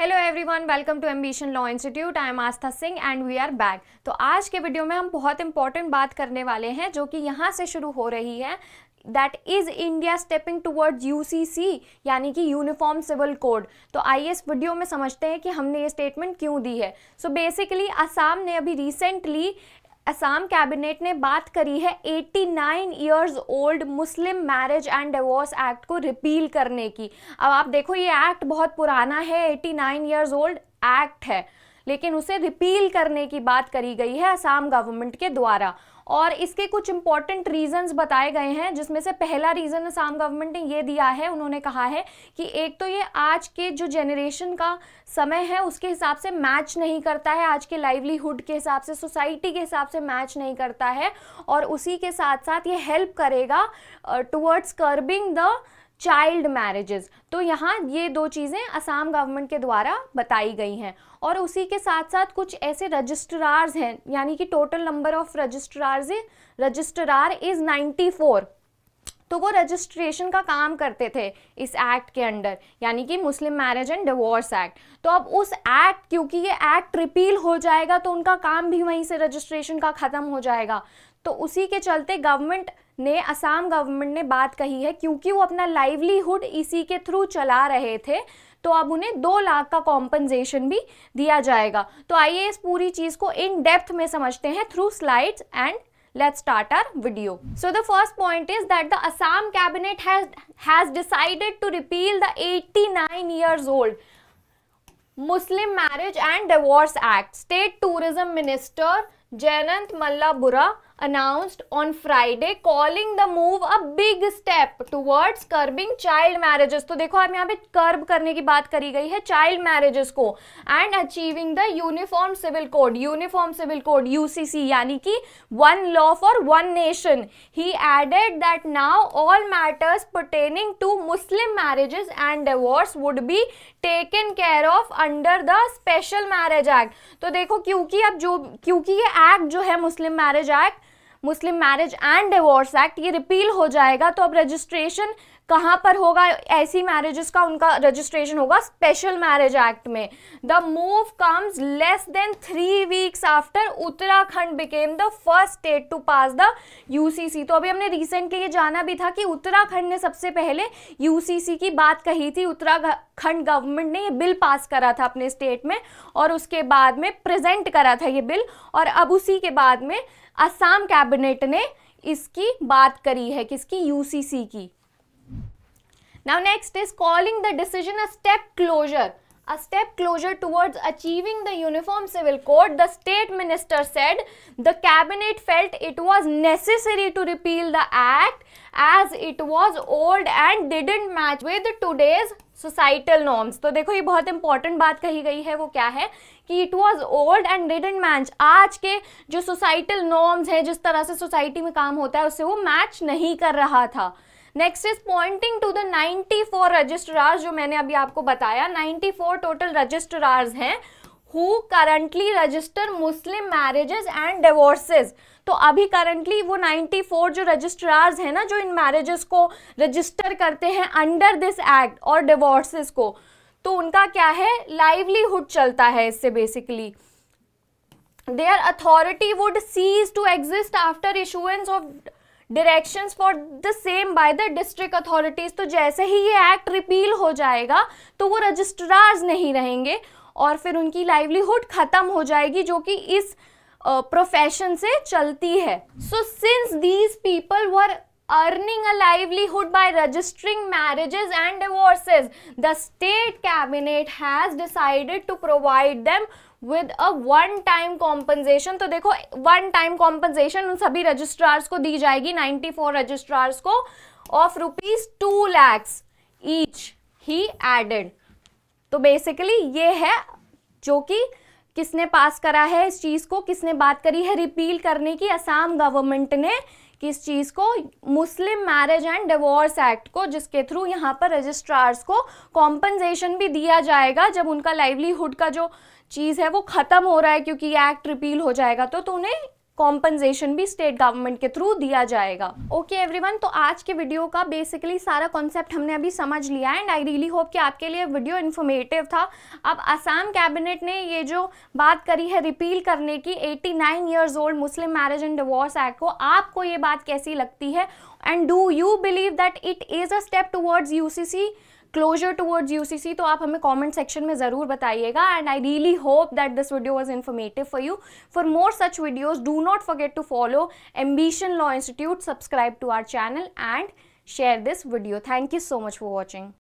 Hello everyone welcome to Ambition Law Institute I am Aastha Singh and we are back तो आज के video में हम बहुत इंपॉर्टेंट बात करने वाले हैं जो कि यहाँ से शुरू हो रही है that is India stepping towards U C C यानी कि यूनिफॉर्म सिविल कोड तो आइए इस वीडियो में समझते हैं कि हमने ये स्टेटमेंट क्यों दी है सो बेसिकली असम ने अभी रिसेंटली असम कैबिनेट ने बात करी है 89 years old Muslim marriage and divorce act को रिपील करने की अब आप देखो ये एक्ट बहुत पुराना है 89 ईयर्स ओल्ड एक्ट है लेकिन उसे रिपील करने की बात करी गई है असम गवर्नमेंट के द्वारा और इसके कुछ इंपॉर्टेंट रीजंस बताए गए हैं जिसमें से पहला रीज़न असम गवर्नमेंट ने ये दिया है उन्होंने कहा है कि एक तो ये आज के जो जनरेशन का समय है उसके हिसाब से मैच नहीं करता है आज के लाइवलीहुड के हिसाब से सोसाइटी के हिसाब से मैच नहीं करता है और उसी के साथ साथ ये हेल्प करेगा towards curbing the child marriages तो यहाँ ये दो चीज़ें असम गवर्नमेंट के द्वारा बताई गई हैं और उसी के साथ साथ कुछ ऐसे रजिस्ट्रार्स हैं यानी कि total number of registrars registrar is ninety four तो वो रजिस्ट्रेशन का काम करते थे इस एक्ट के अंडर यानी कि Muslim marriage and divorce act तो अब उस एक्ट क्योंकि ये एक्ट रिपील हो जाएगा तो उनका काम भी वहीं से रजिस्ट्रेशन का ख़त्म हो जाएगा तो उसी के चलते गवर्नमेंट ने असम गवर्नमेंट ने बात कही है क्योंकि वो अपना लाइवलीहुड इसी के थ्रू चला रहे थे तो अब उन्हें दो लाख का कॉम्पनसेशन भी दिया जाएगा तो आइए इस पूरी चीज को इन डेप्थ में समझते हैं through slides and let start our video so the first point is that the Assam cabinet has decided to repeal the 89 nine years old Muslim marriage and divorce act state tourism minister Jayanta Mallabaruah announced on Friday, calling the move a big step towards curbing child marriages. तो देखो आप यहाँ पे curb करने की बात करी गई है child marriages को and achieving the uniform civil code, uniform civil code UCC यानी कि one law for one nation. He added that now all matters pertaining to Muslim marriages and divorce would be taken care of under the Special Marriage Act. तो देखो क्योंकि अब जो क्योंकि ये act जो है muslim marriage act Muslim marriage and divorce act ये रिपील हो जाएगा तो अब रजिस्ट्रेशन कहाँ पर होगा ऐसी मैरिजेस का उनका रजिस्ट्रेशन होगा स्पेशल मैरिज एक्ट में the move comes less than three weeks after Uttarakhand became the first state to pass the UCC तो अभी हमने रिसेंटली ये जाना भी था कि उत्तराखंड ने सबसे पहले यूसीसी की बात कही थी उत्तराखंड गवर्नमेंट ने ये बिल पास करा था अपने स्टेट में और उसके बाद में प्रेजेंट करा था ये बिल और अब उसी के बाद में असम कैबिनेट ने इसकी बात करी है किसकी यूसीसी की now next is calling the decision a step closer a step closer towards achieving the uniform civil code the state minister said the cabinet felt it was necessary to repeal the act as it was old and didn't match with today's societal norms तो देखो ये बहुत important बात कही गई है वो क्या है कि it was old and didn't match आज के जो सोसाइटल नॉर्म्स हैं जिस तरह से सोसाइटी में काम होता है उससे वो मैच नहीं कर रहा था next is pointing to the 94 four registrars जो मैंने अभी आपको बताया 94 फोर टोटल रजिस्ट्रार्स हैं who currently register Muslim marriages and divorces तो अभी करंटली वो 94 जो रजिस्ट्रार्स हैं ना जो इन मैरिजेस को रजिस्टर करते हैं अंडर दिस एक्ट और डिवोर्सेज को तो उनका क्या है लाइवलीहुड चलता है इससे basically their authority would cease to exist after issuance of direction for the same by the district authorities तो जैसे ही ये एक्ट रिपील हो जाएगा तो वो रजिस्ट्रार्स नहीं रहेंगे और फिर उनकी लाइवलीहुड ख़त्म हो जाएगी जो कि इस प्रोफेशन uh, से चलती है so since these people were earning a livelihood by registering marriages and divorces the state cabinet has decided to provide them with a one time compensation तो देखो वन टाइम कॉम्पनसेशन उन सभी registrars को दी जाएगी 94 registrars को of rupees two lakhs each ही added तो basically ये है जो कि किसने पास करा है इस चीज़ को किसने बात करी है रिपील करने की असम गवर्नमेंट ने किस चीज़ को Muslim marriage and divorce act को जिसके थ्रू यहाँ पर रजिस्ट्रार्स को कॉम्पनसेशन भी दिया जाएगा जब उनका लाइवलीहुड का जो चीज़ है वो ख़त्म हो रहा है क्योंकि ये एक्ट रिपील हो जाएगा तो, तो उन्हें कॉम्पनसेशन भी स्टेट गवर्नमेंट के थ्रू दिया जाएगा ओके okay एवरीवन तो आज के वीडियो का बेसिकली सारा कॉन्सेप्ट हमने अभी समझ लिया एंड आई रियली होप कि आपके लिए वीडियो इन्फॉर्मेटिव था अब असम कैबिनेट ने ये जो बात करी है रिपील करने की 89 nine years old Muslim marriage and divorce act को आपको ये बात कैसी लगती है and do you believe that it is a step towards U C C closer towards UCC तो आप हमें कमेंट सेक्शन में ज़रूर बताइएगा and I really hope that this video was informative for you for more such videos do not forget to follow Ambition Law Institute subscribe to our channel and share this video thank you so much for watching